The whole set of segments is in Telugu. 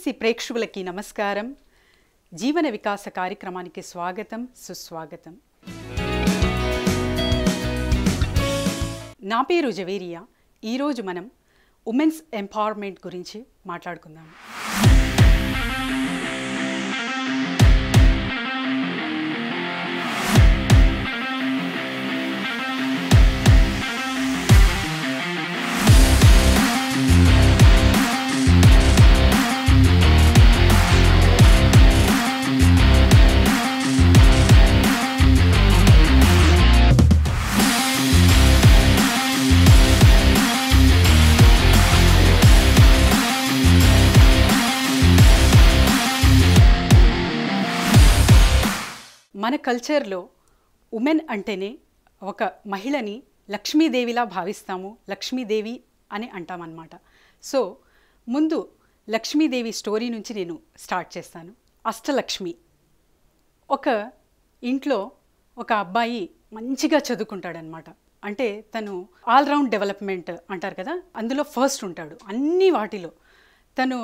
ఎంఎంసి ప్రేక్షకులకి నమస్కారం జీవన వికాస కార్యక్రమానికి స్వాగతం సుస్వాగతం నా పేరు జవేరియా ఈరోజు మనం ఉమెన్స్ ఎంపవర్మెంట్ గురించి మాట్లాడుకుందాం మన కల్చర్లో ఉమెన్ అంటేనే ఒక మహిళని లక్ష్మీదేవిలా భావిస్తాము లక్ష్మీదేవి అని అంటామన్నమాట సో ముందు లక్ష్మీదేవి స్టోరీ నుంచి నేను స్టార్ట్ చేస్తాను అష్టలక్ష్మి ఒక ఇంట్లో ఒక అబ్బాయి మంచిగా చదువుకుంటాడనమాట అంటే తను ఆల్రౌండ్ డెవలప్మెంట్ అంటారు కదా అందులో ఫస్ట్ ఉంటాడు అన్ని వాటిలో తను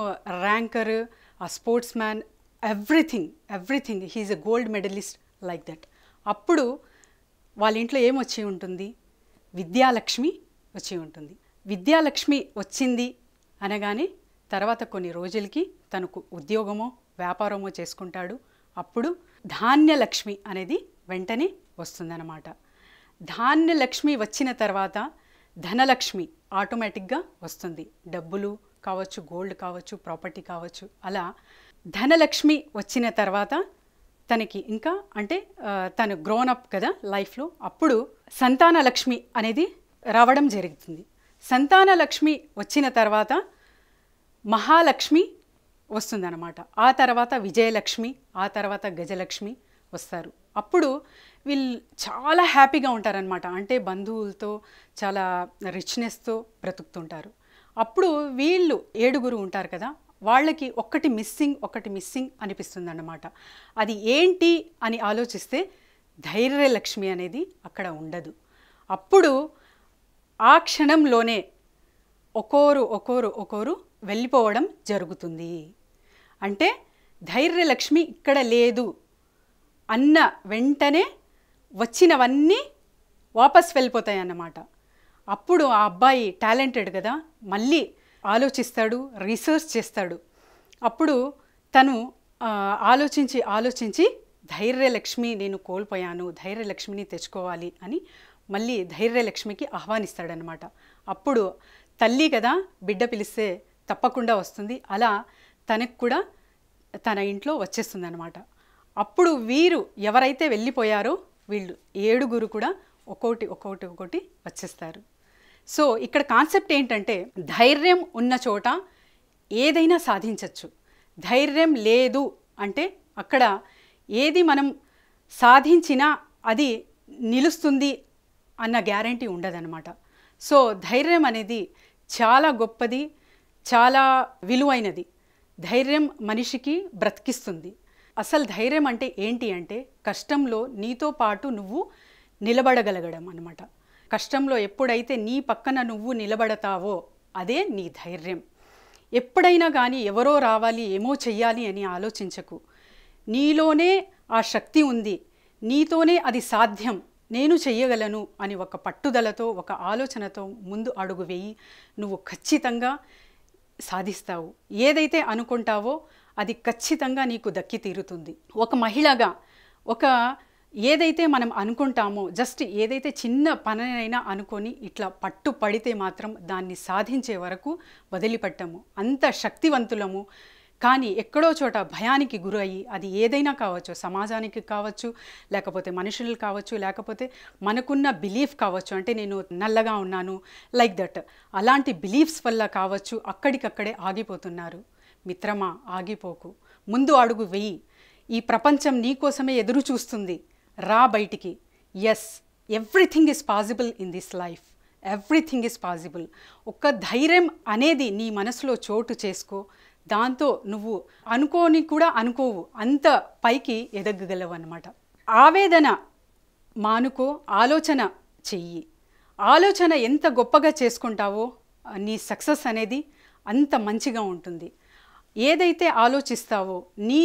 ర్యాంకర్ ఆ sportsman everything everything he's a gold medalist like that అప్పుడు వాళ్ళ ఇంట్లో ఏం వచ్చి ఉంటుంది విద్యాలక్ష్మి వచ్చి ఉంటుంది విద్యాలక్ష్మి వచ్చింది అనగానే తర్వాత కొన్ని రోజులకి తనకు ఉద్యోగమో వ్యాపారమో చేసుకుంటాడు అప్పుడు ధాన్యలక్ష్మి అనేది వెంటనే వస్తుందన్నమాట ధాన్యలక్ష్మి వచ్చిన తర్వాత ధనలక్ష్మి ఆటోమేటిక్గా వస్తుంది డబ్బులు కావచ్చు గోల్డ్ కావచ్చు ప్రాపర్టీ కావచ్చు అలా ధనలక్ష్మి వచ్చిన తర్వాత తనకి ఇంకా అంటే తను గ్రోన్ అప్ కదా లైఫ్లో అప్పుడు సంతాన లక్ష్మి అనేది రావడం జరుగుతుంది సంతాన లక్ష్మి వచ్చిన తర్వాత మహాలక్ష్మి వస్తుందన్నమాట ఆ తర్వాత విజయలక్ష్మి ఆ తర్వాత గజలక్ష్మి వస్తారు అప్పుడు వీళ్ళు చాలా హ్యాపీగా ఉంటారనమాట అంటే బంధువులతో చాలా రిచ్నెస్తో బ్రతుకుతుంటారు అప్పుడు వీళ్ళు ఏడుగురు ఉంటారు కదా వాళ్ళకి ఒక్కటి మిస్సింగ్ ఒకటి మిస్సింగ్ అనిపిస్తుంది అన్నమాట అది ఏంటి అని ఆలోచిస్తే ధైర్యలక్ష్మి అనేది అక్కడ ఉండదు అప్పుడు ఆ క్షణంలోనే ఒకోరు ఒకోరు ఒకరు వెళ్ళిపోవడం జరుగుతుంది అంటే ధైర్యలక్ష్మి ఇక్కడ లేదు అన్న వెంటనే వచ్చినవన్నీ వాపస్ వెళ్ళిపోతాయి అన్నమాట అప్పుడు ఆ అబ్బాయి టాలెంటెడ్ కదా మళ్ళీ ఆలోచిస్తాడు రీసెర్చ్ చేస్తాడు అప్పుడు తను ఆలోచించి ఆలోచించి ధైర్యలక్ష్మి నేను కోల్పోయాను ధైర్యలక్ష్మిని తెచ్చుకోవాలి అని మళ్ళీ ధైర్యలక్ష్మికి ఆహ్వానిస్తాడనమాట అప్పుడు తల్లి కదా బిడ్డ పిలిస్తే తప్పకుండా వస్తుంది అలా తనకు కూడా తన ఇంట్లో వచ్చేస్తుందనమాట అప్పుడు వీరు ఎవరైతే వెళ్ళిపోయారో వీళ్ళు ఏడుగురు కూడా ఒక్కోటి ఒక్కోటి ఒక్కోటి వచ్చేస్తారు సో ఇక్కడ కాన్సెప్ట్ ఏంటంటే ధైర్యం ఉన్న చోట ఏదైనా సాధించవచ్చు ధైర్యం లేదు అంటే అక్కడ ఏది మనం సాధించినా అది నిలుస్తుంది అన్న గ్యారంటీ ఉండదన్నమాట సో ధైర్యం అనేది చాలా గొప్పది చాలా విలువైనది ధైర్యం మనిషికి బ్రతికిస్తుంది అసలు ధైర్యం అంటే ఏంటి అంటే కష్టంలో నీతో పాటు నువ్వు నిలబడగలగడం అనమాట కష్టంలో ఎప్పుడైతే నీ పక్కన నువ్వు నిలబడతావో అదే నీ ధైర్యం ఎప్పుడైనా కానీ ఎవరో రావాలి ఏమో చెయ్యాలి అని ఆలోచించకు నీలోనే ఆ శక్తి ఉంది నీతోనే అది సాధ్యం నేను చెయ్యగలను అని ఒక పట్టుదలతో ఒక ఆలోచనతో ముందు అడుగు వేయి నువ్వు ఖచ్చితంగా సాధిస్తావు ఏదైతే అనుకుంటావో అది ఖచ్చితంగా నీకు దక్కి తీరుతుంది ఒక మహిళగా ఒక ఏదైతే మనం అనుకుంటామో జస్ట్ ఏదైతే చిన్న పనినైనా అనుకొని ఇట్లా పట్టు పడితే మాత్రం దాన్ని సాధించే వరకు వదిలిపెట్టము అంత శక్తివంతులము కానీ ఎక్కడో చోట భయానికి గురయ్యి అది ఏదైనా కావచ్చు సమాజానికి కావచ్చు లేకపోతే మనుషులు కావచ్చు లేకపోతే మనకున్న బిలీఫ్ కావచ్చు అంటే నేను నల్లగా ఉన్నాను లైక్ దట్ అలాంటి బిలీఫ్స్ వల్ల కావచ్చు అక్కడికక్కడే ఆగిపోతున్నారు మిత్రమా ఆగిపోకు ముందు అడుగు వెయ్యి ఈ ప్రపంచం నీకోసమే ఎదురు చూస్తుంది రా బయటికి yes everything is possible in this life everything is possible ఒక్క ధైర్యం అనేది నీ మనసులో చోటు చేసుకో దాంతో నువ్వు అనుకోని కూడా అనుకోవు అంత పైకి ఎదగగలవు అనమాట ఆవేదన మానుకో ఆలోచన చెయ్యి ఆలోచన ఎంత గొప్పగా చేసుకుంటావో నీ సక్సెస్ అనేది అంత మంచిగా ఉంటుంది ఏదైతే ఆలోచిస్తావో నీ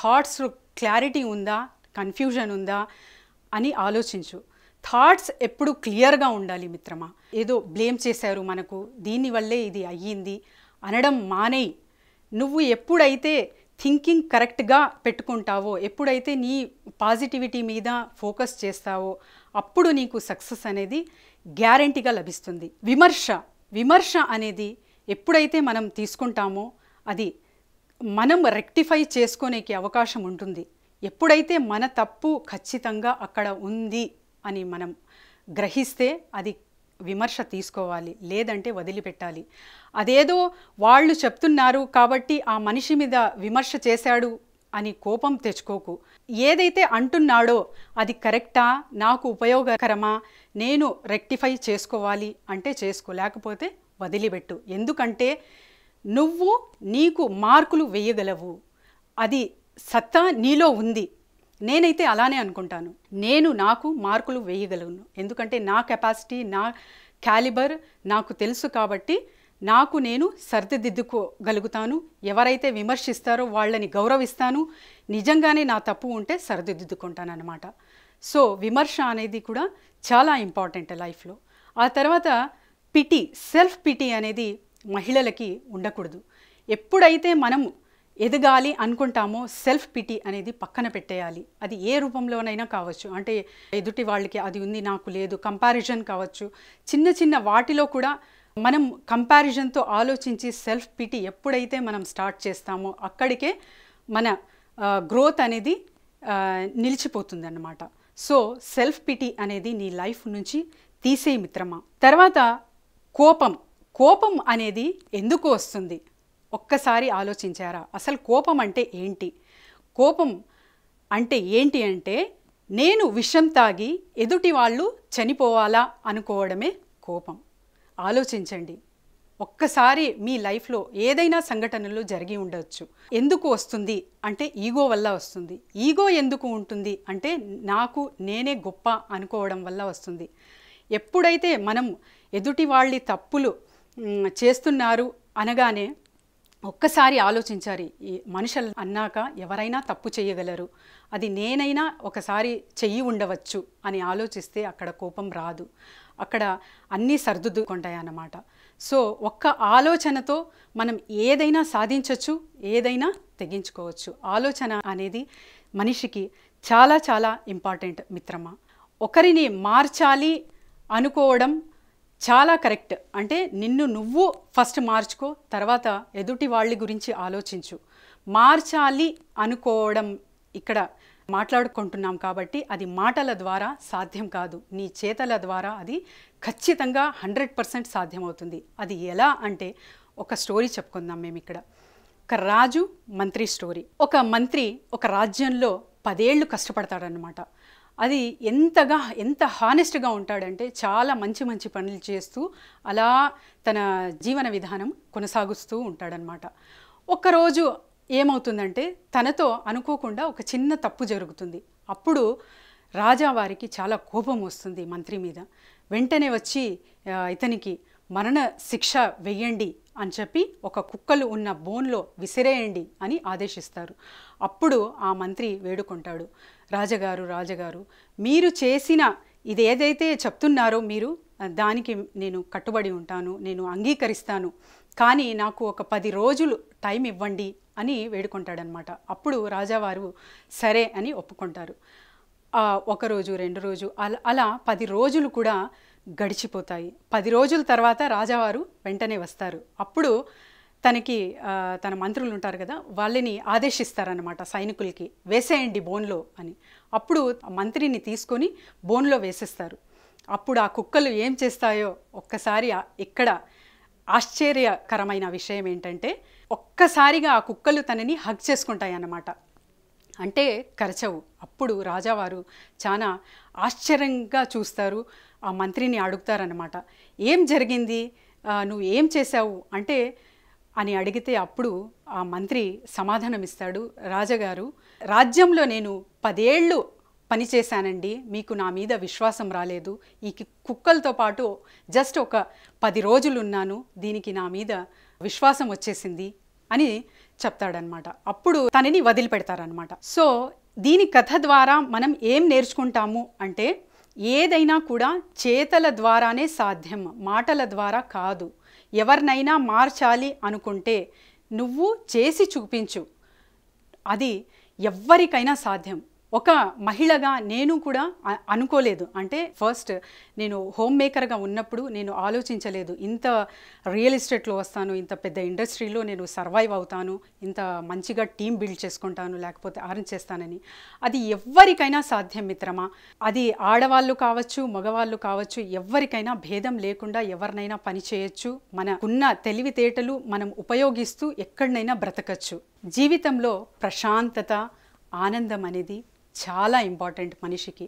థాట్స్ క్లారిటీ ఉందా కన్ఫ్యూజన్ ఉందా అని ఆలోచించు థాట్స్ ఎప్పుడు క్లియర్గా ఉండాలి మిత్రమా ఏదో బ్లేమ్ చేశారు మనకు దీనివల్లే ఇది అయ్యింది అనడం మానేయి నువ్వు ఎప్పుడైతే థింకింగ్ కరెక్ట్గా పెట్టుకుంటావో ఎప్పుడైతే నీ పాజిటివిటీ మీద ఫోకస్ చేస్తావో అప్పుడు నీకు సక్సెస్ అనేది గ్యారంటీగా లభిస్తుంది విమర్శ విమర్శ అనేది ఎప్పుడైతే మనం తీసుకుంటామో అది మనం రెక్టిఫై చేసుకోనేకి అవకాశం ఉంటుంది ఎప్పుడైతే మన తప్పు ఖచ్చితంగా అక్కడ ఉంది అని మనం గ్రహిస్తే అది విమర్శ తీసుకోవాలి లేదంటే వదిలిపెట్టాలి అదేదో వాళ్ళు చెప్తున్నారు కాబట్టి ఆ మనిషి మీద విమర్శ చేశాడు అని కోపం తెచ్చుకోకు ఏదైతే అంటున్నాడో అది కరెక్టా నాకు ఉపయోగకరమా నేను రెక్టిఫై చేసుకోవాలి అంటే చేసుకో లేకపోతే వదిలిపెట్టు ఎందుకంటే నువ్వు నీకు మార్కులు వేయగలవు అది సత్తా నీలో ఉంది నేనైతే అలానే అనుకుంటాను నేను నాకు మార్కులు వేయగలను ఎందుకంటే నా కెపాసిటీ నా క్యాలిబర్ నాకు తెలుసు కాబట్టి నాకు నేను సర్దిదిద్దుకోగలుగుతాను ఎవరైతే విమర్శిస్తారో వాళ్ళని గౌరవిస్తాను నిజంగానే నా తప్పు ఉంటే సర్దిదిద్దుకుంటాను అనమాట సో విమర్శ అనేది కూడా చాలా ఇంపార్టెంట్ లైఫ్లో ఆ తర్వాత పిటి సెల్ఫ్ పిటి అనేది మహిళలకి ఉండకూడదు ఎప్పుడైతే మనము ఎదగాలి అనుకుంటామో సెల్ఫ్ పిటి అనేది పక్కన పెట్టేయాలి అది ఏ రూపంలోనైనా కావచ్చు అంటే ఎదుటి వాళ్ళకి అది ఉంది నాకు లేదు కంపారిజన్ కావచ్చు చిన్న చిన్న వాటిలో కూడా మనం కంపారిజన్తో ఆలోచించి సెల్ఫ్ పిటి ఎప్పుడైతే మనం స్టార్ట్ చేస్తామో అక్కడికే మన గ్రోత్ అనేది అన్నమాట సో సెల్ఫ్ పిటి అనేది నీ లైఫ్ నుంచి తీసే మిత్రమా తర్వాత కోపం కోపం అనేది ఎందుకు వస్తుంది ఒక్కసారి ఆలోచించారా అసలు కోపం అంటే ఏంటి కోపం అంటే ఏంటి అంటే నేను విషం తాగి ఎదుటి వాళ్ళు చనిపోవాలా అనుకోవడమే కోపం ఆలోచించండి ఒక్కసారి మీ లైఫ్లో ఏదైనా సంఘటనలు జరిగి ఉండవచ్చు ఎందుకు వస్తుంది అంటే ఈగో వల్ల వస్తుంది ఈగో ఎందుకు ఉంటుంది అంటే నాకు నేనే గొప్ప అనుకోవడం వల్ల వస్తుంది ఎప్పుడైతే మనం ఎదుటి వాళ్ళి తప్పులు చేస్తున్నారు అనగానే ఒక్కసారి ఆలోచించాలి ఈ మనుషులు అన్నాక ఎవరైనా తప్పు చేయగలరు అది నేనైనా ఒకసారి చెయ్యి ఉండవచ్చు అని ఆలోచిస్తే అక్కడ కోపం రాదు అక్కడ అన్నీ అన్నమాట సో ఒక్క ఆలోచనతో మనం ఏదైనా సాధించవచ్చు ఏదైనా తెగించుకోవచ్చు ఆలోచన అనేది మనిషికి చాలా చాలా ఇంపార్టెంట్ మిత్రమా ఒకరిని మార్చాలి అనుకోవడం చాలా కరెక్ట్ అంటే నిన్ను నువ్వు ఫస్ట్ మార్చుకో తర్వాత ఎదుటి వాళ్ళ గురించి ఆలోచించు మార్చాలి అనుకోవడం ఇక్కడ మాట్లాడుకుంటున్నాం కాబట్టి అది మాటల ద్వారా సాధ్యం కాదు నీ చేతల ద్వారా అది ఖచ్చితంగా హండ్రెడ్ పర్సెంట్ సాధ్యమవుతుంది అది ఎలా అంటే ఒక స్టోరీ చెప్పుకుందాం మేము ఇక్కడ ఒక రాజు మంత్రి స్టోరీ ఒక మంత్రి ఒక రాజ్యంలో పదేళ్ళు కష్టపడతాడనమాట అది ఎంతగా ఎంత హానెస్ట్గా ఉంటాడంటే చాలా మంచి మంచి పనులు చేస్తూ అలా తన జీవన విధానం కొనసాగుస్తూ ఉంటాడనమాట ఒక్కరోజు ఏమవుతుందంటే తనతో అనుకోకుండా ఒక చిన్న తప్పు జరుగుతుంది అప్పుడు రాజావారికి చాలా కోపం వస్తుంది మంత్రి మీద వెంటనే వచ్చి ఇతనికి మరణ శిక్ష వెయ్యండి అని చెప్పి ఒక కుక్కలు ఉన్న బోన్లో విసిరేయండి అని ఆదేశిస్తారు అప్పుడు ఆ మంత్రి వేడుకుంటాడు రాజగారు రాజగారు మీరు చేసిన ఇది ఏదైతే చెప్తున్నారో మీరు దానికి నేను కట్టుబడి ఉంటాను నేను అంగీకరిస్తాను కానీ నాకు ఒక పది రోజులు టైం ఇవ్వండి అని వేడుకుంటాడనమాట అప్పుడు రాజావారు సరే అని ఒప్పుకుంటారు ఒకరోజు రెండు రోజు అలా అలా పది రోజులు కూడా గడిచిపోతాయి పది రోజుల తర్వాత రాజావారు వెంటనే వస్తారు అప్పుడు తనకి తన మంత్రులు ఉంటారు కదా వాళ్ళని ఆదేశిస్తారనమాట సైనికులకి వేసేయండి బోన్లో అని అప్పుడు మంత్రిని తీసుకొని బోన్లో వేసేస్తారు అప్పుడు ఆ కుక్కలు ఏం చేస్తాయో ఒక్కసారి ఇక్కడ ఆశ్చర్యకరమైన విషయం ఏంటంటే ఒక్కసారిగా ఆ కుక్కలు తనని హగ్ చేసుకుంటాయి అన్నమాట అంటే కరచవు అప్పుడు రాజావారు చాలా ఆశ్చర్యంగా చూస్తారు ఆ మంత్రిని అడుగుతారనమాట ఏం జరిగింది నువ్వు ఏం చేశావు అంటే అని అడిగితే అప్పుడు ఆ మంత్రి సమాధానమిస్తాడు రాజగారు రాజ్యంలో నేను పదేళ్ళు పనిచేశానండి మీకు నా మీద విశ్వాసం రాలేదు ఈ కుక్కలతో పాటు జస్ట్ ఒక పది రోజులు ఉన్నాను దీనికి నా మీద విశ్వాసం వచ్చేసింది అని చెప్తాడనమాట అప్పుడు తనని వదిలిపెడతారనమాట సో దీని కథ ద్వారా మనం ఏం నేర్చుకుంటాము అంటే ఏదైనా కూడా చేతల ద్వారానే సాధ్యం మాటల ద్వారా కాదు ఎవరినైనా మార్చాలి అనుకుంటే నువ్వు చేసి చూపించు అది ఎవ్వరికైనా సాధ్యం ఒక మహిళగా నేను కూడా అనుకోలేదు అంటే ఫస్ట్ నేను హోమ్ మేకర్గా ఉన్నప్పుడు నేను ఆలోచించలేదు ఇంత రియల్ ఎస్టేట్లో వస్తాను ఇంత పెద్ద ఇండస్ట్రీలో నేను సర్వైవ్ అవుతాను ఇంత మంచిగా టీం బిల్డ్ చేసుకుంటాను లేకపోతే అర్న్ చేస్తానని అది ఎవరికైనా సాధ్యం మిత్రమా అది ఆడవాళ్ళు కావచ్చు మగవాళ్ళు కావచ్చు ఎవరికైనా భేదం లేకుండా ఎవరినైనా పని చేయొచ్చు మనకున్న తెలివితేటలు మనం ఉపయోగిస్తూ ఎక్కడనైనా బ్రతకచ్చు జీవితంలో ప్రశాంతత ఆనందం అనేది చాలా ఇంపార్టెంట్ మనిషికి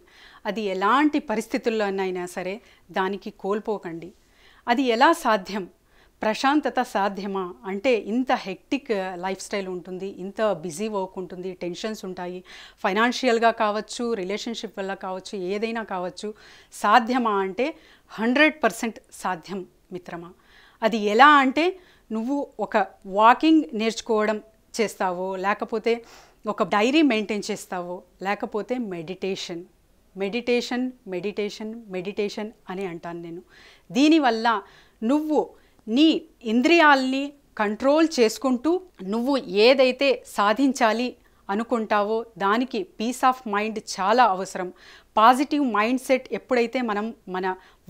అది ఎలాంటి పరిస్థితుల్లోనైనా సరే దానికి కోల్పోకండి అది ఎలా సాధ్యం ప్రశాంతత సాధ్యమా అంటే ఇంత హెక్టిక్ లైఫ్ స్టైల్ ఉంటుంది ఇంత బిజీ వర్క్ ఉంటుంది టెన్షన్స్ ఉంటాయి ఫైనాన్షియల్గా కావచ్చు రిలేషన్షిప్ వల్ల కావచ్చు ఏదైనా కావచ్చు సాధ్యమా అంటే హండ్రెడ్ పర్సెంట్ సాధ్యం మిత్రమా అది ఎలా అంటే నువ్వు ఒక వాకింగ్ నేర్చుకోవడం చేస్తావో లేకపోతే ఒక డైరీ మెయింటైన్ చేస్తావో లేకపోతే మెడిటేషన్ మెడిటేషన్ మెడిటేషన్ మెడిటేషన్ అని అంటాను నేను దీనివల్ల నువ్వు నీ ఇంద్రియాల్ని కంట్రోల్ చేసుకుంటూ నువ్వు ఏదైతే సాధించాలి అనుకుంటావో దానికి పీస్ ఆఫ్ మైండ్ చాలా అవసరం పాజిటివ్ మైండ్ సెట్ ఎప్పుడైతే మనం మన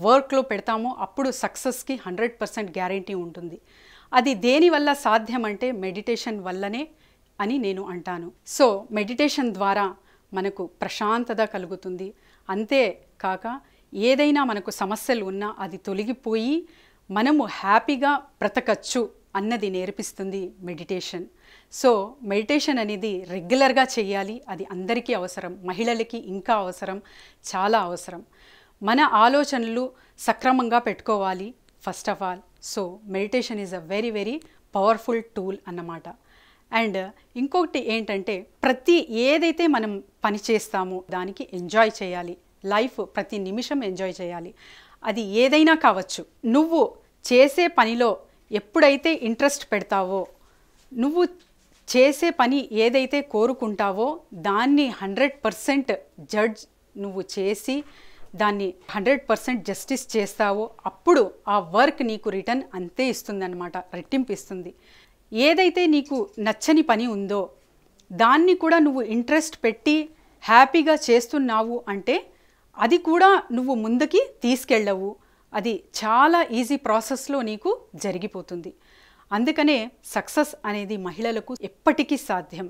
వర్క్లో పెడతామో అప్పుడు సక్సెస్కి హండ్రెడ్ పర్సెంట్ గ్యారంటీ ఉంటుంది అది దేనివల్ల సాధ్యం అంటే మెడిటేషన్ వల్లనే అని నేను అంటాను సో మెడిటేషన్ ద్వారా మనకు ప్రశాంతత కలుగుతుంది అంతే కాక ఏదైనా మనకు సమస్యలు ఉన్నా అది తొలగిపోయి మనము హ్యాపీగా బ్రతకచ్చు అన్నది నేర్పిస్తుంది మెడిటేషన్ సో మెడిటేషన్ అనేది రెగ్యులర్గా చేయాలి అది అందరికీ అవసరం మహిళలకి ఇంకా అవసరం చాలా అవసరం మన ఆలోచనలు సక్రమంగా పెట్టుకోవాలి first of all so meditation is a very very powerful tool అన్నమాట అండ్ ఇంకొకటి ఏంటంటే ప్రతి ఏదైతే మనం పని చేస్తామో దానికి ఎంజాయ్ చేయాలి లైఫ్ ప్రతి నిమిషం ఎంజాయ్ చేయాలి అది ఏదైనా కావచ్చు నువ్వు చేసే పనిలో ఎప్పుడైతే ఇంట్రెస్ట్ పెడతావో నువ్వు చేసే పని ఏదైతే కోరుకుంటావో దాన్ని హండ్రెడ్ పర్సెంట్ జడ్జ్ నువ్వు చేసి దాన్ని హండ్రెడ్ పర్సెంట్ జస్టిస్ చేస్తావో అప్పుడు ఆ వర్క్ నీకు రిటర్న్ అంతే ఇస్తుందన్నమాట రెట్టింపు ఇస్తుంది ఏదైతే నీకు నచ్చని పని ఉందో దాన్ని కూడా నువ్వు ఇంట్రెస్ట్ పెట్టి హ్యాపీగా చేస్తున్నావు అంటే అది కూడా నువ్వు ముందుకి తీసుకెళ్ళవు అది చాలా ఈజీ ప్రాసెస్లో నీకు జరిగిపోతుంది అందుకనే సక్సెస్ అనేది మహిళలకు ఎప్పటికీ సాధ్యం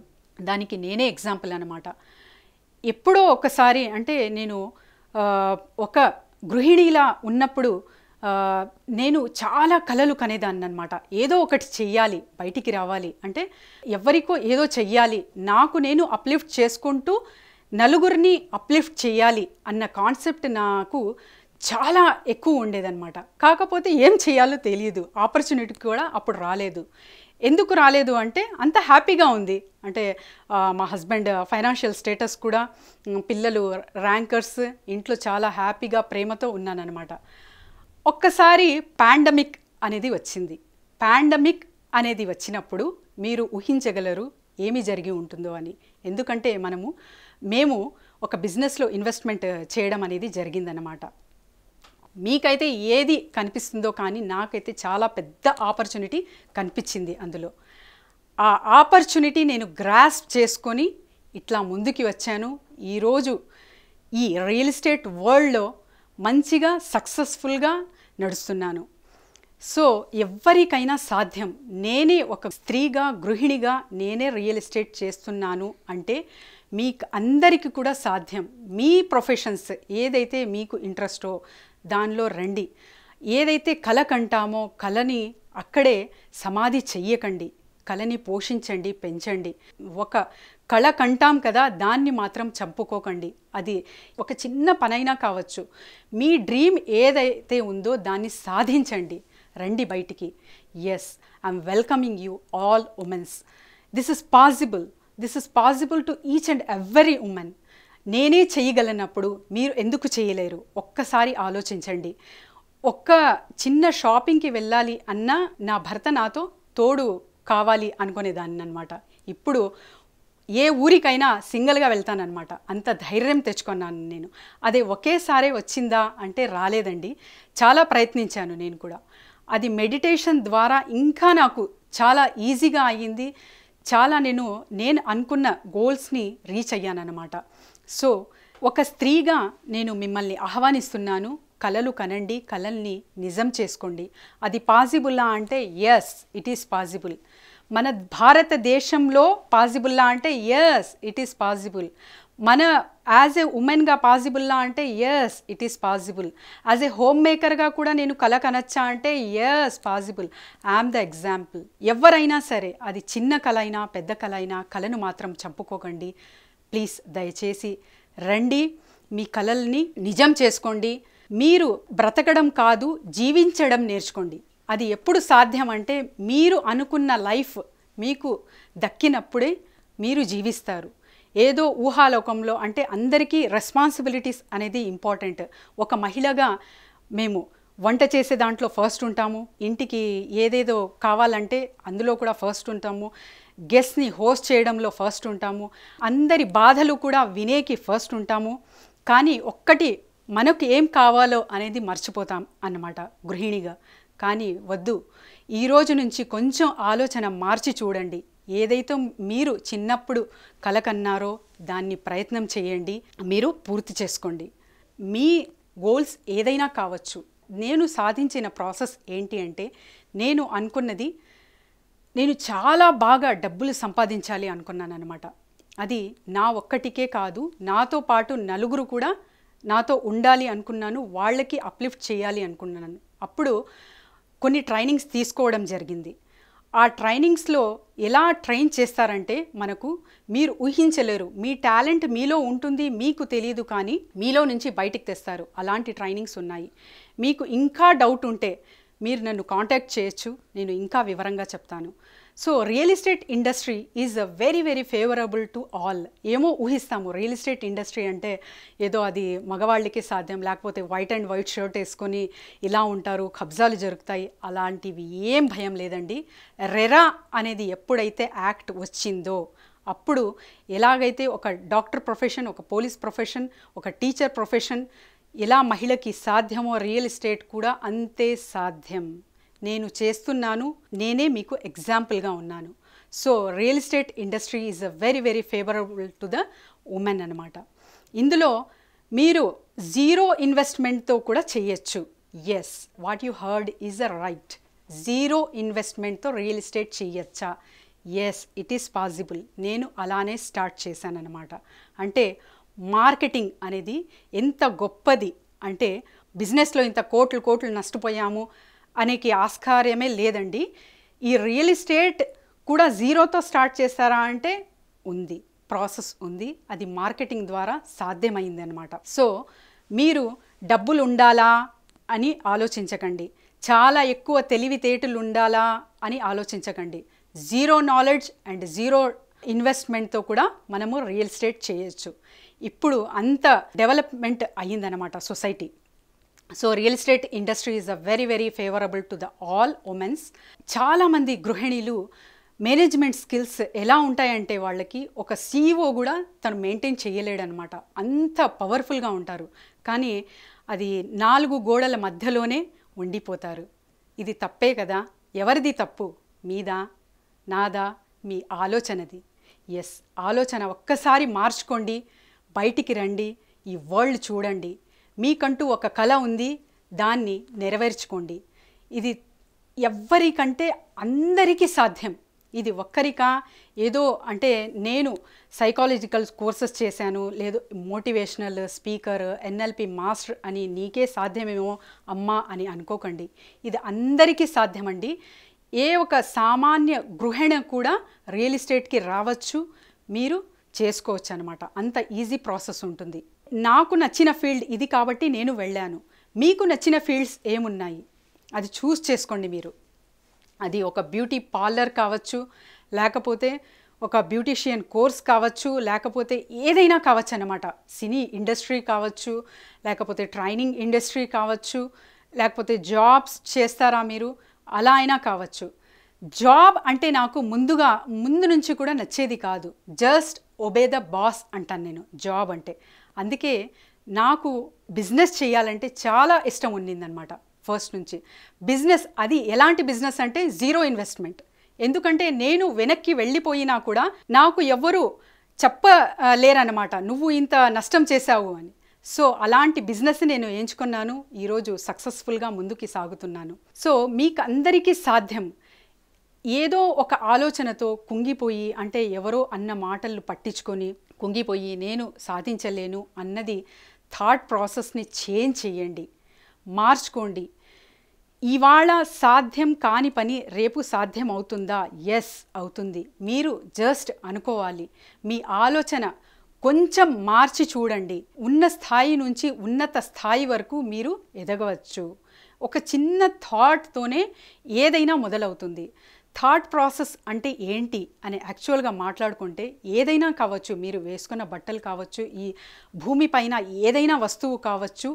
దానికి నేనే ఎగ్జాంపుల్ అనమాట ఎప్పుడో ఒకసారి అంటే నేను ఒక గృహిణిలా ఉన్నప్పుడు నేను చాలా కళలు కనేదాన్ని అనమాట ఏదో ఒకటి చెయ్యాలి బయటికి రావాలి అంటే ఎవరికో ఏదో చెయ్యాలి నాకు నేను అప్లిఫ్ట్ చేసుకుంటూ నలుగురిని అప్లిఫ్ట్ చేయాలి అన్న కాన్సెప్ట్ నాకు చాలా ఎక్కువ ఉండేదన్నమాట కాకపోతే ఏం చేయాలో తెలియదు ఆపర్చునిటీ కూడా అప్పుడు రాలేదు ఎందుకు రాలేదు అంటే అంత హ్యాపీగా ఉంది అంటే మా హస్బెండ్ ఫైనాన్షియల్ స్టేటస్ కూడా పిల్లలు ర్యాంకర్స్ ఇంట్లో చాలా హ్యాపీగా ప్రేమతో ఉన్నానన్నమాట ఒక్కసారి పాండమిక్ అనేది వచ్చింది పాండమిక్ అనేది వచ్చినప్పుడు మీరు ఊహించగలరు ఏమి జరిగి ఉంటుందో అని ఎందుకంటే మనము మేము ఒక బిజినెస్లో ఇన్వెస్ట్మెంట్ చేయడం అనేది జరిగిందనమాట మీకైతే ఏది కనిపిస్తుందో కానీ నాకైతే చాలా పెద్ద ఆపర్చునిటీ కనిపించింది అందులో ఆ ఆపర్చునిటీ నేను గ్రాస్ప్ చేసుకొని ఇట్లా ముందుకి వచ్చాను ఈరోజు ఈ రియల్ ఎస్టేట్ వరల్డ్లో మంచిగా సక్సెస్ఫుల్గా నడుస్తున్నాను సో ఎవరికైనా సాధ్యం నేనే ఒక స్త్రీగా గృహిణిగా నేనే రియల్ ఎస్టేట్ చేస్తున్నాను అంటే మీకు అందరికీ కూడా సాధ్యం మీ ప్రొఫెషన్స్ ఏదైతే మీకు ఇంట్రెస్టో దానిలో రండి ఏదైతే కళ కంటామో కళని అక్కడే సమాధి చెయ్యకండి కళని పోషించండి పెంచండి ఒక కళ కంటాం కదా దాన్ని మాత్రం చంపుకోకండి అది ఒక చిన్న పనైనా కావచ్చు మీ డ్రీమ్ ఏదైతే ఉందో దాన్ని సాధించండి రండి బయటికి yes I'm welcoming you all womens this is possible this is possible to each and every women నేనే చేయగలనప్పుడు మీరు ఎందుకు చేయలేరు ఒక్కసారి ఆలోచించండి ఒక్క చిన్న షాపింగ్కి వెళ్ళాలి అన్న నా భర్త నాతో తోడు కావాలి అనుకునేదాన్ని అనమాట ఇప్పుడు ఏ ఊరికైనా సింగిల్గా వెళ్తానన్నమాట అంత ధైర్యం తెచ్చుకున్నాను నేను అదే ఒకేసారి వచ్చిందా అంటే రాలేదండి చాలా ప్రయత్నించాను నేను కూడా అది మెడిటేషన్ ద్వారా ఇంకా నాకు చాలా ఈజీగా అయ్యింది చాలా నేను నేను అనుకున్న గోల్స్ని రీచ్ అయ్యానన్నమాట సో ఒక స్త్రీగా నేను మిమ్మల్ని ఆహ్వానిస్తున్నాను కలలు కనండి కలల్ని నిజం చేసుకోండి అది పాసిబుల్లా అంటే ఎస్ ఇట్ ఈస్ పాసిబుల్ మన భారతదేశంలో పాసిబుల్లా అంటే ఎస్ ఇట్ ఈస్ పాసిబుల్ మన యాజ్ ఏ ఉమెన్గా పాసిబుల్లా అంటే yes it is possible as a home మేకర్గా కూడా నేను కళ కనొచ్చా అంటే yes possible I'm the example ఎవరైనా సరే అది చిన్న కళ అయినా పెద్ద కళ అయినా కళను మాత్రం చంపుకోకండి ప్లీజ్ దయచేసి రండి మీ కళల్ని నిజం చేసుకోండి మీరు బ్రతకడం కాదు జీవించడం నేర్చుకోండి అది ఎప్పుడు సాధ్యం అంటే మీరు అనుకున్న లైఫ్ మీకు దక్కినప్పుడే మీరు జీవిస్తారు ఏదో ఊహాలోకంలో అంటే అందరికీ రెస్పాన్సిబిలిటీస్ అనేది ఇంపార్టెంట్ ఒక మహిళగా మేము వంట చేసే దాంట్లో ఫస్ట్ ఉంటాము ఇంటికి ఏదేదో కావాలంటే అందులో కూడా ఫస్ట్ ఉంటాము గెస్ట్ని హోస్ట్ చేయడంలో ఫస్ట్ ఉంటాము అందరి బాధలు కూడా వినేకి ఫస్ట్ ఉంటాము కానీ ఒక్కటి మనకు ఏం కావాలో అనేది మర్చిపోతాం అన్నమాట గృహిణిగా కానీ వద్దు ఈరోజు నుంచి కొంచెం ఆలోచన మార్చి చూడండి ఏదైతే మీరు చిన్నప్పుడు కలకన్నారో దాన్ని ప్రయత్నం చేయండి మీరు పూర్తి చేసుకోండి మీ గోల్స్ ఏదైనా కావచ్చు నేను సాధించిన ప్రాసెస్ ఏంటి అంటే నేను అనుకున్నది నేను చాలా బాగా డబ్బులు సంపాదించాలి అనుకున్నాను అనమాట అది నా ఒక్కటికే కాదు నాతో పాటు నలుగురు కూడా నాతో ఉండాలి అనుకున్నాను వాళ్ళకి అప్లిఫ్ట్ చేయాలి అనుకున్నాను అప్పుడు కొన్ని ట్రైనింగ్స్ తీసుకోవడం జరిగింది ఆ ట్రైనింగ్స్లో ఎలా ట్రైన్ చేస్తారంటే మనకు మీరు ఊహించలేరు మీ టాలెంట్ మీలో ఉంటుంది మీకు తెలియదు కానీ మీలో నుంచి బయటికి తెస్తారు అలాంటి ట్రైనింగ్స్ ఉన్నాయి మీకు ఇంకా డౌట్ ఉంటే మీరు నన్ను కాంటాక్ట్ చేయొచ్చు నేను ఇంకా వివరంగా చెప్తాను so real estate industry is very very favourable to all ఏమో ఊహిస్తాము రియల్ ఎస్టేట్ ఇండస్ట్రీ అంటే ఏదో అది మగవాళ్ళకి సాధ్యం లేకపోతే వైట్ అండ్ వైట్ షర్ట్ వేసుకొని ఇలా ఉంటారు కబ్జాలు జరుగుతాయి అలాంటివి ఏం భయం లేదండి రెరా అనేది ఎప్పుడైతే యాక్ట్ వచ్చిందో అప్పుడు ఎలాగైతే ఒక డాక్టర్ ప్రొఫెషన్ ఒక పోలీస్ ప్రొఫెషన్ ఒక టీచర్ ప్రొఫెషన్ ఎలా మహిళకి సాధ్యమో రియల్ ఎస్టేట్ కూడా అంతే సాధ్యం నేను చేస్తున్నాను నేనే మీకు ఎగ్జాంపుల్గా ఉన్నాను so real estate industry is a very very favourable to the women అనమాట ఇందులో మీరు జీరో ఇన్వెస్ట్మెంట్తో కూడా చేయొచ్చు yes what you heard is a right zero ఇన్వెస్ట్మెంట్తో రియల్ ఎస్టేట్ చేయొచ్చా ఎస్ ఇట్ ఈస్ పాసిబుల్ నేను అలానే స్టార్ట్ చేశానన్నమాట అంటే మార్కెటింగ్ అనేది ఎంత గొప్పది అంటే బిజినెస్లో ఇంత కోట్లు కోట్లు నష్టపోయాము అనేకి ఆస్కార్యమే లేదండి ఈ రియల్ ఎస్టేట్ కూడా జీరోతో స్టార్ట్ చేస్తారా అంటే ఉంది ప్రాసెస్ ఉంది అది మార్కెటింగ్ ద్వారా సాధ్యమైంది అనమాట సో మీరు డబ్బులు ఉండాలా అని ఆలోచించకండి చాలా ఎక్కువ తెలివితేటలు ఉండాలా అని ఆలోచించకండి జీరో నాలెడ్జ్ అండ్ జీరో ఇన్వెస్ట్మెంట్తో కూడా మనము రియల్ ఎస్టేట్ చేయొచ్చు ఇప్పుడు అంత డెవలప్మెంట్ అయ్యిందనమాట society so real estate industry is a very very favourable to the all womens చాలామంది గృహిణీలు మేనేజ్మెంట్ స్కిల్స్ ఎలా ఉంటాయంటే వాళ్ళకి ఒక సీఈఓ e కూడా తను మెయింటైన్ చేయలేడనమాట అంత పవర్ఫుల్గా ఉంటారు కానీ అది నాలుగు గోడల మధ్యలోనే ఉండిపోతారు ఇది తప్పే కదా ఎవరిది తప్పు మీదా నాదా మీ ఆలోచనది ఎస్ ఆలోచన ఒక్కసారి మార్చుకోండి బయటికి రండి ఈ వరల్డ్ చూడండి మీకంటూ ఒక కళ ఉంది దాన్ని నెరవేర్చుకోండి ఇది ఎవ్వరికంటే అందరికీ సాధ్యం ఇది ఒక్కరికా ఏదో అంటే నేను సైకాలజికల్ కోర్సెస్ చేశాను లేదు మోటివేషనల్ స్పీకర్ ఎన్ఎల్పి మాస్టర్ అని నీకే సాధ్యమేమో అమ్మా అని అనుకోకండి ఇది అందరికీ సాధ్యమండి ఏ ఒక సామాన్య గృహిణ కూడా రియల్ ఎస్టేట్కి రావచ్చు మీరు చేసుకోవచ్చు అనమాట అంత ఈజీ ప్రాసెస్ ఉంటుంది నాకు నచ్చిన ఫీల్డ్ ఇది కాబట్టి నేను వెళ్ళాను మీకు నచ్చిన ఫీల్డ్స్ ఏమున్నాయి అది చూస్ చేసుకోండి మీరు అది ఒక బ్యూటీ పార్లర్ కావచ్చు లేకపోతే ఒక బ్యూటీషియన్ కోర్స్ కావచ్చు లేకపోతే ఏదైనా కావచ్చు అనమాట సినీ ఇండస్ట్రీ కావచ్చు లేకపోతే ట్రైనింగ్ ఇండస్ట్రీ కావచ్చు లేకపోతే జాబ్స్ చేస్తారా మీరు అలా అయినా కావచ్చు జాబ్ అంటే నాకు ముందుగా ముందు నుంచి కూడా నచ్చేది కాదు జస్ట్ ఒబే ద బాస్ అంటాను నేను జాబ్ అంటే అందుకే నాకు బిజినెస్ చేయాలంటే చాలా ఇష్టం ఉండిందనమాట ఫస్ట్ నుంచి బిజినెస్ అది ఎలాంటి బిజినెస్ అంటే జీరో ఇన్వెస్ట్మెంట్ ఎందుకంటే నేను వెనక్కి వెళ్ళిపోయినా కూడా నాకు ఎవ్వరు చెప్పలేరనమాట నువ్వు ఇంత నష్టం చేశావు అని సో అలాంటి బిజినెస్ నేను ఎంచుకున్నాను ఈరోజు సక్సెస్ఫుల్గా ముందుకి సాగుతున్నాను సో మీకు అందరికీ సాధ్యం ఏదో ఒక ఆలోచనతో కుంగిపోయి అంటే ఎవరో అన్న మాటలు పట్టించుకొని కుంగిపోయి నేను సాధించలేను అన్నది థాట్ ప్రాసెస్ని చేంజ్ చేయండి మార్చుకోండి ఇవాళ సాధ్యం కాని పని రేపు సాధ్యం అవుతుందా ఎస్ అవుతుంది మీరు జస్ట్ అనుకోవాలి మీ ఆలోచన కొంచెం మార్చి చూడండి ఉన్న స్థాయి నుంచి ఉన్నత స్థాయి వరకు మీరు ఎదగవచ్చు ఒక చిన్న థాట్తోనే ఏదైనా మొదలవుతుంది థాట్ ప్రాసెస్ అంటే ఏంటి అని యాక్చువల్గా మాట్లాడుకుంటే ఏదైనా కావచ్చు మీరు వేసుకున్న బట్టలు కావచ్చు ఈ భూమిపైన ఏదైనా వస్తువు కావచ్చు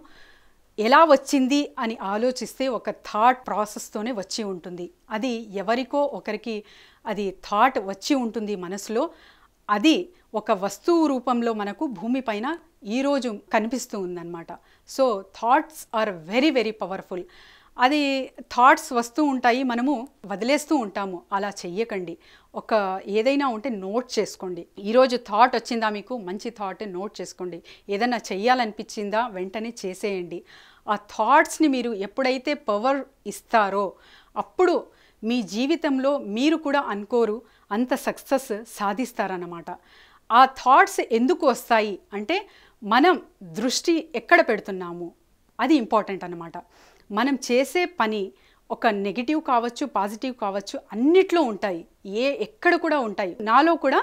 ఎలా వచ్చింది అని ఆలోచిస్తే ఒక థాట్ ప్రాసెస్తోనే వచ్చి ఉంటుంది అది ఎవరికో ఒకరికి అది థాట్ వచ్చి ఉంటుంది మనసులో అది ఒక వస్తువు రూపంలో మనకు భూమిపైన ఈరోజు కనిపిస్తూ ఉందన్నమాట so thoughts are very very powerful అది థాట్స్ వస్తూ ఉంటాయి మనము వదిలేస్తూ ఉంటాము అలా చెయ్యకండి ఒక ఏదైనా ఉంటే నోట్ చేసుకోండి ఈరోజు థాట్ వచ్చిందా మీకు మంచి థాట్ నోట్ చేసుకోండి ఏదైనా చెయ్యాలనిపించిందా వెంటనే చేసేయండి ఆ థాట్స్ని మీరు ఎప్పుడైతే పవర్ ఇస్తారో అప్పుడు మీ జీవితంలో మీరు కూడా అనుకోరు అంత సక్సెస్ సాధిస్తారన్నమాట ఆ థాట్స్ ఎందుకు వస్తాయి అంటే మనం దృష్టి ఎక్కడ పెడుతున్నాము అది ఇంపార్టెంట్ అన్నమాట మనం చేసే పని ఒక నెగిటివ్ కావచ్చు పాజిటివ్ కావచ్చు అన్నిట్లో ఉంటాయి ఏ ఎక్కడ కూడా ఉంటాయి నాలో కూడా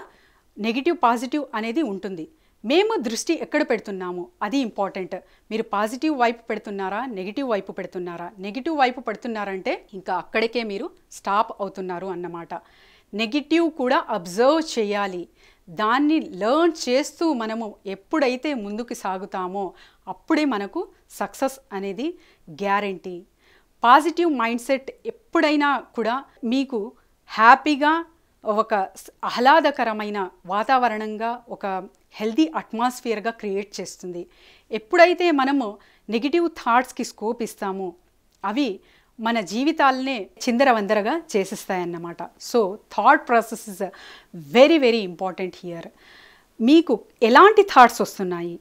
నెగిటివ్ పాజిటివ్ అనేది ఉంటుంది మేము దృష్టి ఎక్కడ పెడుతున్నాము అది ఇంపార్టెంట్ మీరు పాజిటివ్ వైపు పెడుతున్నారా నెగిటివ్ వైపు పెడుతున్నారా నెగిటివ్ వైపు పెడుతున్నారంటే ఇంకా అక్కడికే మీరు స్టాప్ అవుతున్నారు అన్నమాట నెగిటివ్ కూడా అబ్జర్వ్ చేయాలి దాన్ని లర్న్ చేస్తూ మనము ఎప్పుడైతే ముందుకు సాగుతామో అప్పుడే మనకు సక్సెస్ అనేది గ్యారంటీ పాజిటివ్ మైండ్ సెట్ ఎప్పుడైనా కూడా మీకు హ్యాపీగా ఒక ఆహ్లాదకరమైన వాతావరణంగా ఒక హెల్దీ అట్మాస్ఫియర్గా క్రియేట్ చేస్తుంది ఎప్పుడైతే మనము నెగిటివ్ థాట్స్కి స్కోప్ ఇస్తామో అవి మన జీవితాలనే చిందరవందరగా చేసిస్తాయన్నమాట so thought process is very very important here మీకు ఎలాంటి థాట్స్ వస్తున్నాయి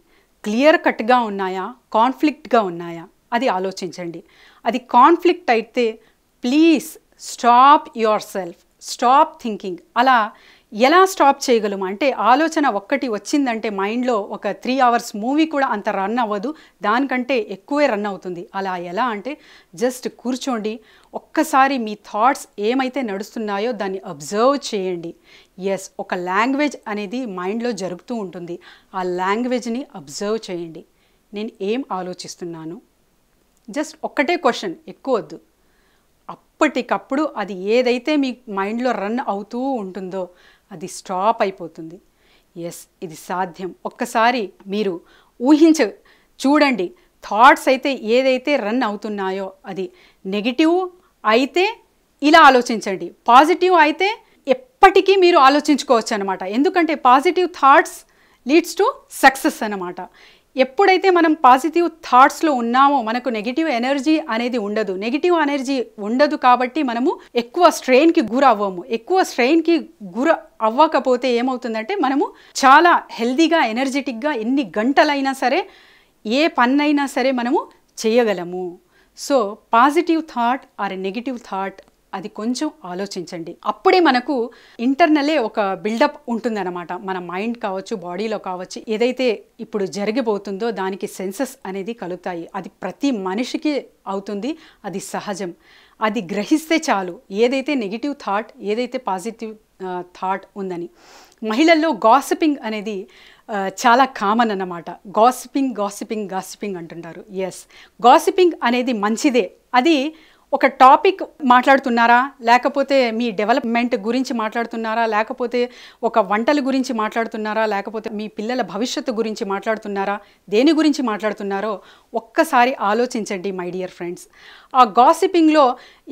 క్లియర్ కట్గా ఉన్నాయా కాన్ఫ్లిక్ట్గా ఉన్నాయా అది ఆలోచించండి అది కాన్ఫ్లిక్ట్ అయితే please stop yourself stop thinking అలా ఎలా స్టాప్ చేయగలము అంటే ఆలోచన ఒక్కటి వచ్చిందంటే మైండ్లో ఒక త్రీ అవర్స్ మూవీ కూడా అంత రన్ అవ్వదు దానికంటే ఎక్కువే రన్ అవుతుంది అలా ఎలా అంటే జస్ట్ కూర్చోండి ఒక్కసారి మీ థాట్స్ ఏమైతే నడుస్తున్నాయో దాన్ని అబ్జర్వ్ చేయండి ఎస్ ఒక లాంగ్వేజ్ అనేది మైండ్లో జరుగుతూ ఉంటుంది ఆ లాంగ్వేజ్ని అబ్జర్వ్ చేయండి నేను ఏం ఆలోచిస్తున్నాను జస్ట్ ఒక్కటే క్వశ్చన్ ఎక్కువ వద్దు అప్పటికప్పుడు అది ఏదైతే మీ మైండ్లో రన్ అవుతూ ఉంటుందో అది స్టాప్ అయిపోతుంది ఎస్ ఇది సాధ్యం ఒక్కసారి మీరు ఊహించ చూడండి థాట్స్ అయితే ఏదైతే రన్ అవుతున్నాయో అది నెగిటివ్ అయితే ఇలా ఆలోచించండి పాజిటివ్ అయితే ఎప్పటికీ మీరు ఆలోచించుకోవచ్చు అనమాట ఎందుకంటే positive thoughts leads to success అనమాట ఎప్పుడైతే మనం పాజిటివ్ థాట్స్లో ఉన్నామో మనకు నెగిటివ్ ఎనర్జీ అనేది ఉండదు నెగిటివ్ ఎనర్జీ ఉండదు కాబట్టి మనము ఎక్కువ స్ట్రెయిన్కి గురవ్వము ఎక్కువ స్ట్రెయిన్కి గుర అవ్వకపోతే ఏమవుతుందంటే మనము చాలా హెల్దీగా ఎనర్జెటిక్గా ఎన్ని గంటలైనా సరే ఏ పన్నైనా సరే మనము చేయగలము so positive thought or negative thought అది కొంచెం ఆలోచించండి అప్పుడే మనకు ఇంటర్నలే ఒక బిల్డప్ ఉంటుందన్నమాట మన మైండ్ కావచ్చు బాడీలో కావచ్చు ఏదైతే ఇప్పుడు జరిగిపోతుందో దానికి సెన్సెస్ అనేది కలుగుతాయి అది ప్రతి మనిషికి అవుతుంది అది సహజం అది గ్రహిస్తే చాలు ఏదైతే నెగిటివ్ థాట్ ఏదైతే పాజిటివ్ థాట్ ఉందని మహిళల్లో గాసిపింగ్ అనేది చాలా కామన్ అన్నమాట గాసిపింగ్ గాసిపింగ్ గాసిపింగ్ అంటుంటారు ఎస్ గాసిపింగ్ అనేది మంచిదే అది ఒక టాపిక్ మాట్లాడుతున్నారా లేకపోతే మీ డెవలప్మెంట్ గురించి మాట్లాడుతున్నారా లేకపోతే ఒక వంటల గురించి మాట్లాడుతున్నారా లేకపోతే మీ పిల్లల భవిష్యత్తు గురించి మాట్లాడుతున్నారా దేని గురించి మాట్లాడుతున్నారో ఒక్కసారి ఆలోచించండి మై డియర్ ఫ్రెండ్స్ ఆ గాసిపింగ్లో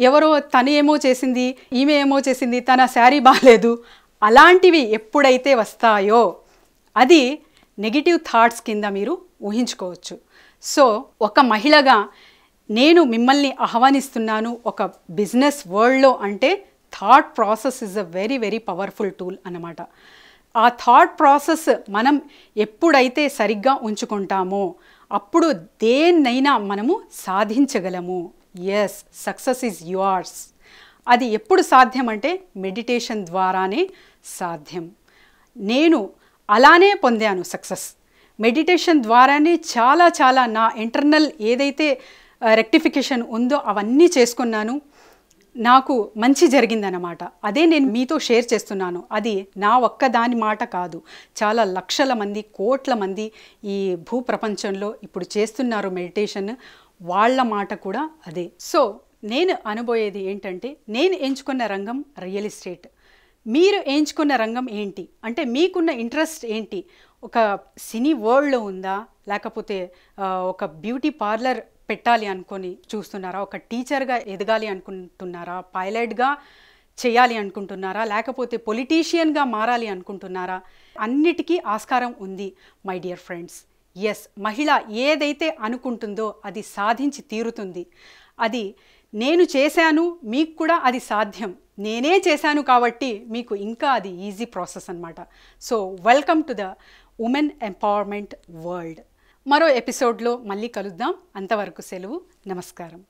ఎవరో తను ఏమో చేసింది ఈమె ఏమో చేసింది తన శారీ బాగాలేదు అలాంటివి ఎప్పుడైతే వస్తాయో అది నెగిటివ్ థాట్స్ కింద మీరు ఊహించుకోవచ్చు సో ఒక మహిళగా నేను మిమ్మల్ని ఆహ్వానిస్తున్నాను ఒక బిజినెస్ వరల్డ్లో అంటే thought process is a very very powerful tool అన్నమాట ఆ థాట్ ప్రాసెస్ మనం ఎప్పుడైతే సరిగ్గా ఉంచుకుంటామో అప్పుడు దేన్నైనా మనము సాధించగలము ఎస్ సక్సెస్ ఈజ్ యువర్స్ అది ఎప్పుడు సాధ్యం అంటే మెడిటేషన్ ద్వారానే సాధ్యం నేను అలానే పొందాను సక్సెస్ మెడిటేషన్ ద్వారానే చాలా చాలా నా ఇంటర్నల్ ఏదైతే రెక్టిఫికేషన్ ఉందో అవన్నీ చేసుకున్నాను నాకు మంచి జరిగిందన్నమాట అదే నేను మీతో షేర్ చేస్తున్నాను అది నా ఒక్కదాని మాట కాదు చాలా లక్షల మంది కోట్ల మంది ఈ భూ ప్రపంచంలో ఇప్పుడు చేస్తున్నారు మెడిటేషన్ వాళ్ళ మాట కూడా అదే సో నేను అనుబోయేది ఏంటంటే నేను ఎంచుకున్న రంగం రియల్ ఎస్టేట్ మీరు ఎంచుకున్న రంగం ఏంటి అంటే మీకున్న ఇంట్రెస్ట్ ఏంటి ఒక సినీ వరల్డ్లో ఉందా లేకపోతే ఒక బ్యూటీ పార్లర్ పెట్టాలి అనుకొని చూస్తున్నారా ఒక టీచర్గా ఎదగాలి అనుకుంటున్నారా పైలట్గా చేయాలి అనుకుంటున్నారా లేకపోతే పొలిటీషియన్గా మారాలి అనుకుంటున్నారా అన్నిటికీ ఆస్కారం ఉంది మై డియర్ ఫ్రెండ్స్ ఎస్ మహిళ ఏదైతే అనుకుంటుందో అది సాధించి తీరుతుంది అది నేను చేశాను మీకు కూడా అది సాధ్యం నేనే చేశాను కాబట్టి మీకు ఇంకా అది ఈజీ ప్రాసెస్ అనమాట so welcome to the women empowerment world మరో ఎపిసోడ్లో మళ్ళీ కలుద్దాం అంతవరకు సెలవు నమస్కారం